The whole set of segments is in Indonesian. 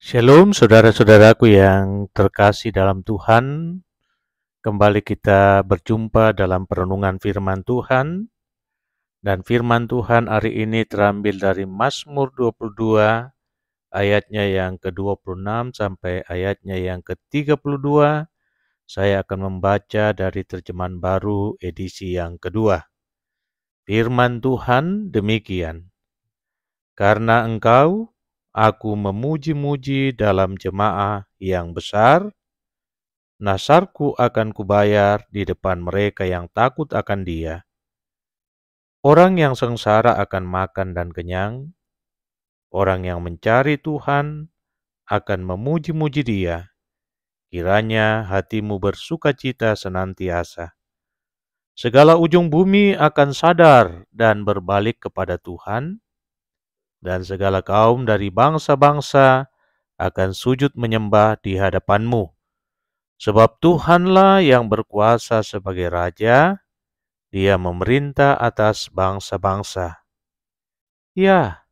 Shalom saudara-saudaraku yang terkasih dalam Tuhan. Kembali kita berjumpa dalam perenungan firman Tuhan. Dan firman Tuhan hari ini terambil dari Mazmur 22 ayatnya yang ke-26 sampai ayatnya yang ke-32. Saya akan membaca dari terjemahan baru edisi yang kedua. Firman Tuhan demikian. Karena engkau aku memuji-muji dalam jemaah yang besar, nasarku akan kubayar di depan mereka yang takut akan dia. Orang yang sengsara akan makan dan kenyang, orang yang mencari Tuhan akan memuji-muji dia. Kiranya hatimu bersuka cita senantiasa. Segala ujung bumi akan sadar dan berbalik kepada Tuhan, dan segala kaum dari bangsa-bangsa akan sujud menyembah di hadapanmu. Sebab Tuhanlah yang berkuasa sebagai Raja, Dia memerintah atas bangsa-bangsa. Ya,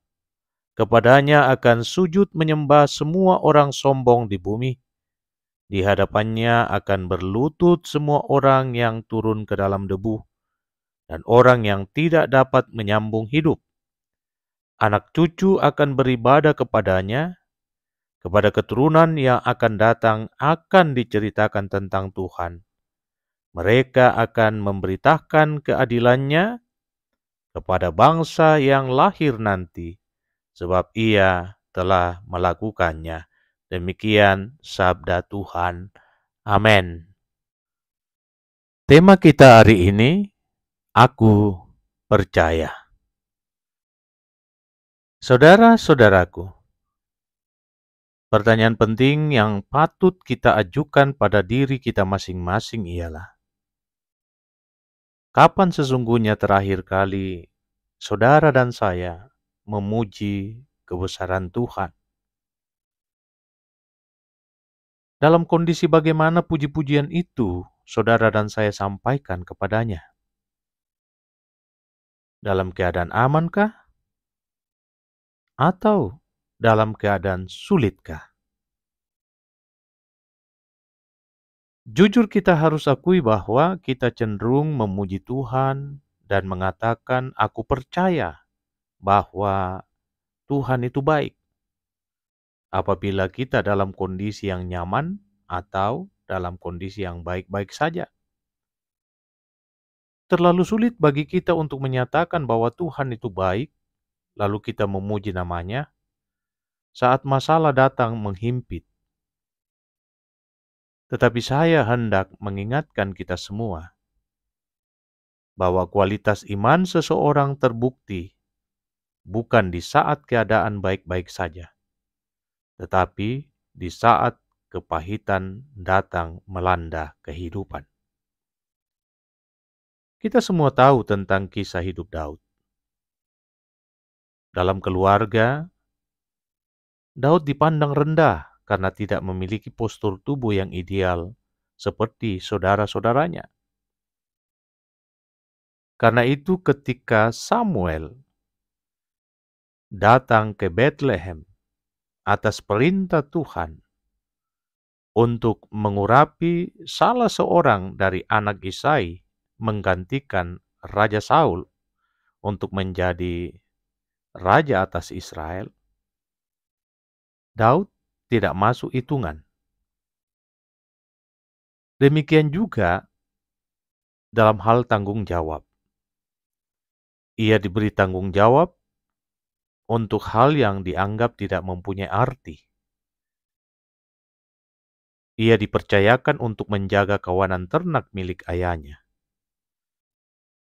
kepadanya akan sujud menyembah semua orang sombong di bumi. Di hadapannya akan berlutut semua orang yang turun ke dalam debu, dan orang yang tidak dapat menyambung hidup anak cucu akan beribadah kepadanya, kepada keturunan yang akan datang akan diceritakan tentang Tuhan. Mereka akan memberitakan keadilannya kepada bangsa yang lahir nanti, sebab ia telah melakukannya. Demikian sabda Tuhan. Amin. Tema kita hari ini, Aku Percaya. Saudara-saudaraku, pertanyaan penting yang patut kita ajukan pada diri kita masing-masing ialah: kapan sesungguhnya terakhir kali saudara dan saya memuji kebesaran Tuhan? Dalam kondisi bagaimana puji-pujian itu saudara dan saya sampaikan kepadanya? Dalam keadaan amankah? atau dalam keadaan sulitkah? Jujur kita harus akui bahwa kita cenderung memuji Tuhan dan mengatakan aku percaya bahwa Tuhan itu baik. Apabila kita dalam kondisi yang nyaman atau dalam kondisi yang baik-baik saja. Terlalu sulit bagi kita untuk menyatakan bahwa Tuhan itu baik lalu kita memuji namanya, saat masalah datang menghimpit. Tetapi saya hendak mengingatkan kita semua bahwa kualitas iman seseorang terbukti bukan di saat keadaan baik-baik saja, tetapi di saat kepahitan datang melanda kehidupan. Kita semua tahu tentang kisah hidup Daud. Dalam keluarga, Daud dipandang rendah karena tidak memiliki postur tubuh yang ideal seperti saudara-saudaranya. Karena itu, ketika Samuel datang ke Bethlehem atas perintah Tuhan untuk mengurapi salah seorang dari anak Isai menggantikan Raja Saul untuk menjadi raja atas Israel, Daud tidak masuk hitungan. Demikian juga dalam hal tanggung jawab. Ia diberi tanggung jawab untuk hal yang dianggap tidak mempunyai arti. Ia dipercayakan untuk menjaga kawanan ternak milik ayahnya.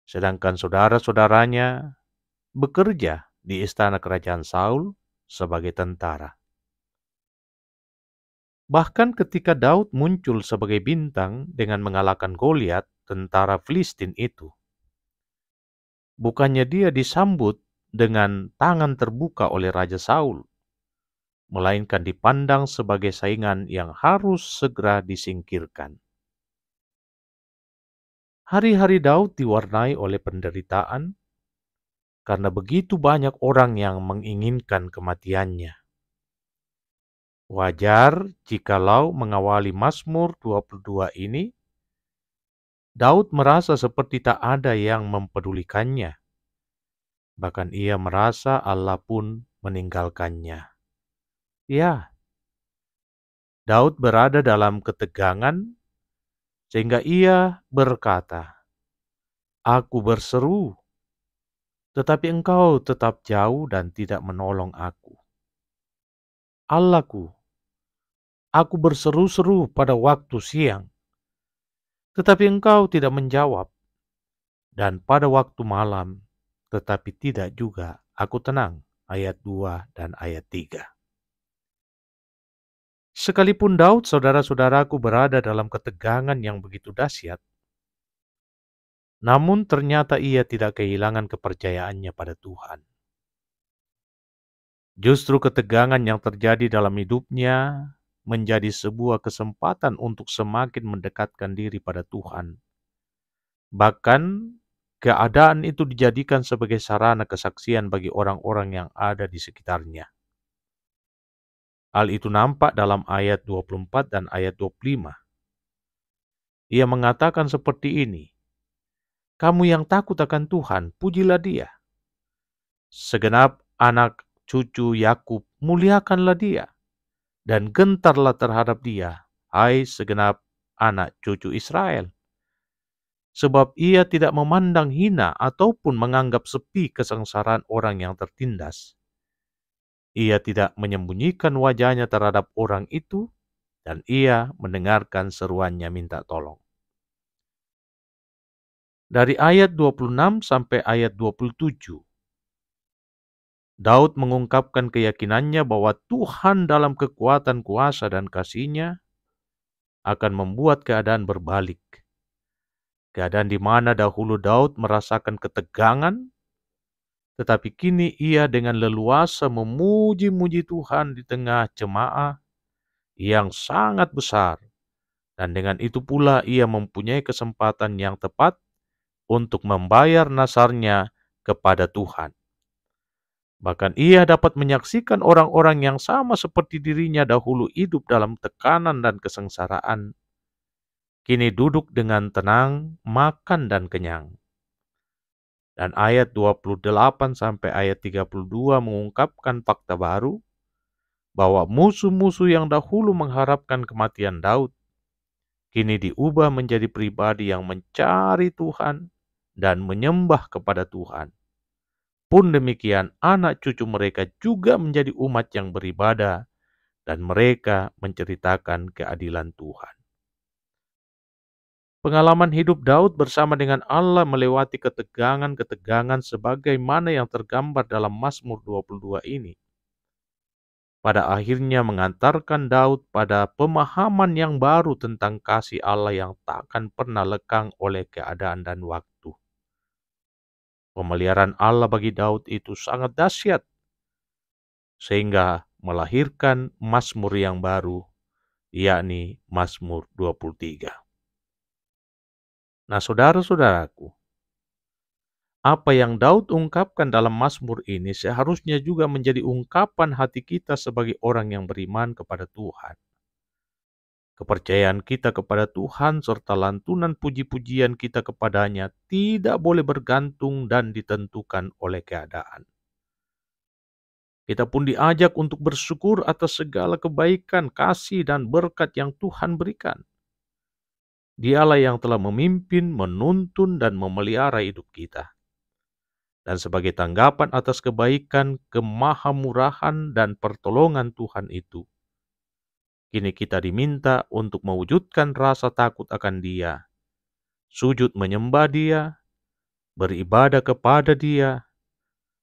Sedangkan saudara-saudaranya bekerja di istana kerajaan Saul sebagai tentara. Bahkan ketika Daud muncul sebagai bintang dengan mengalahkan Goliat, tentara Filistin itu, bukannya dia disambut dengan tangan terbuka oleh Raja Saul, melainkan dipandang sebagai saingan yang harus segera disingkirkan. Hari-hari Daud diwarnai oleh penderitaan, karena begitu banyak orang yang menginginkan kematiannya. Wajar jikalau mengawali Mazmur 22 ini, Daud merasa seperti tak ada yang mempedulikannya. Bahkan ia merasa Allah pun meninggalkannya. Ya, Daud berada dalam ketegangan sehingga ia berkata, Aku berseru tetapi engkau tetap jauh dan tidak menolong aku. Allahku, aku berseru-seru pada waktu siang, tetapi engkau tidak menjawab, dan pada waktu malam, tetapi tidak juga aku tenang. Ayat 2 dan ayat 3. Sekalipun Daud, saudara-saudaraku, berada dalam ketegangan yang begitu dahsyat, namun ternyata ia tidak kehilangan kepercayaannya pada Tuhan. Justru ketegangan yang terjadi dalam hidupnya menjadi sebuah kesempatan untuk semakin mendekatkan diri pada Tuhan. Bahkan keadaan itu dijadikan sebagai sarana kesaksian bagi orang-orang yang ada di sekitarnya. Hal itu nampak dalam ayat 24 dan ayat 25. Ia mengatakan seperti ini, kamu yang takut akan Tuhan, pujilah Dia. Segenap anak cucu Yakub, muliakanlah Dia dan gentarlah terhadap Dia, hai segenap anak cucu Israel. Sebab ia tidak memandang hina ataupun menganggap sepi kesengsaraan orang yang tertindas. Ia tidak menyembunyikan wajahnya terhadap orang itu, dan ia mendengarkan seruannya minta tolong dari ayat 26 sampai ayat 27. Daud mengungkapkan keyakinannya bahwa Tuhan dalam kekuatan kuasa dan kasihnya akan membuat keadaan berbalik. Keadaan di mana dahulu Daud merasakan ketegangan, tetapi kini ia dengan leluasa memuji-muji Tuhan di tengah jemaah yang sangat besar. Dan dengan itu pula ia mempunyai kesempatan yang tepat untuk membayar nasarnya kepada Tuhan. Bahkan ia dapat menyaksikan orang-orang yang sama seperti dirinya dahulu hidup dalam tekanan dan kesengsaraan, kini duduk dengan tenang, makan dan kenyang. Dan ayat 28 sampai ayat 32 mengungkapkan fakta baru bahwa musuh-musuh yang dahulu mengharapkan kematian Daud kini diubah menjadi pribadi yang mencari Tuhan dan menyembah kepada Tuhan. Pun demikian, anak cucu mereka juga menjadi umat yang beribadah, dan mereka menceritakan keadilan Tuhan. Pengalaman hidup Daud bersama dengan Allah melewati ketegangan-ketegangan sebagaimana yang tergambar dalam Mazmur 22 ini. Pada akhirnya mengantarkan Daud pada pemahaman yang baru tentang kasih Allah yang tak akan pernah lekang oleh keadaan dan waktu. Pemeliharaan Allah bagi Daud itu sangat dahsyat, sehingga melahirkan Mazmur yang baru, yakni Mazmur 23. Nah, saudara-saudaraku, apa yang Daud ungkapkan dalam Mazmur ini seharusnya juga menjadi ungkapan hati kita sebagai orang yang beriman kepada Tuhan. Kepercayaan kita kepada Tuhan serta lantunan puji-pujian kita kepadanya tidak boleh bergantung dan ditentukan oleh keadaan. Kita pun diajak untuk bersyukur atas segala kebaikan, kasih, dan berkat yang Tuhan berikan. Dialah yang telah memimpin, menuntun, dan memelihara hidup kita dan sebagai tanggapan atas kebaikan, kemahamurahan, dan pertolongan Tuhan itu, Kini kita diminta untuk mewujudkan rasa takut akan Dia, sujud menyembah Dia, beribadah kepada Dia,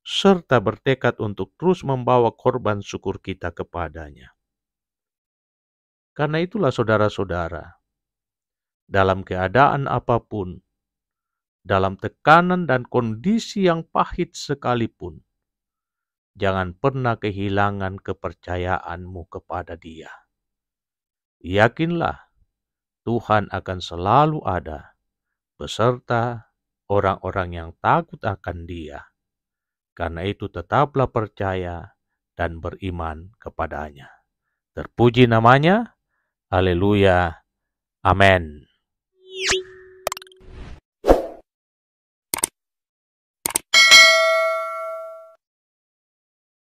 serta bertekad untuk terus membawa korban syukur kita kepadanya. Karena itulah, saudara-saudara, dalam keadaan apapun, dalam tekanan dan kondisi yang pahit sekalipun, jangan pernah kehilangan kepercayaanmu kepada Dia. Yakinlah, Tuhan akan selalu ada beserta orang-orang yang takut akan Dia. Karena itu, tetaplah percaya dan beriman kepadanya. Terpuji namanya. Haleluya. Amin.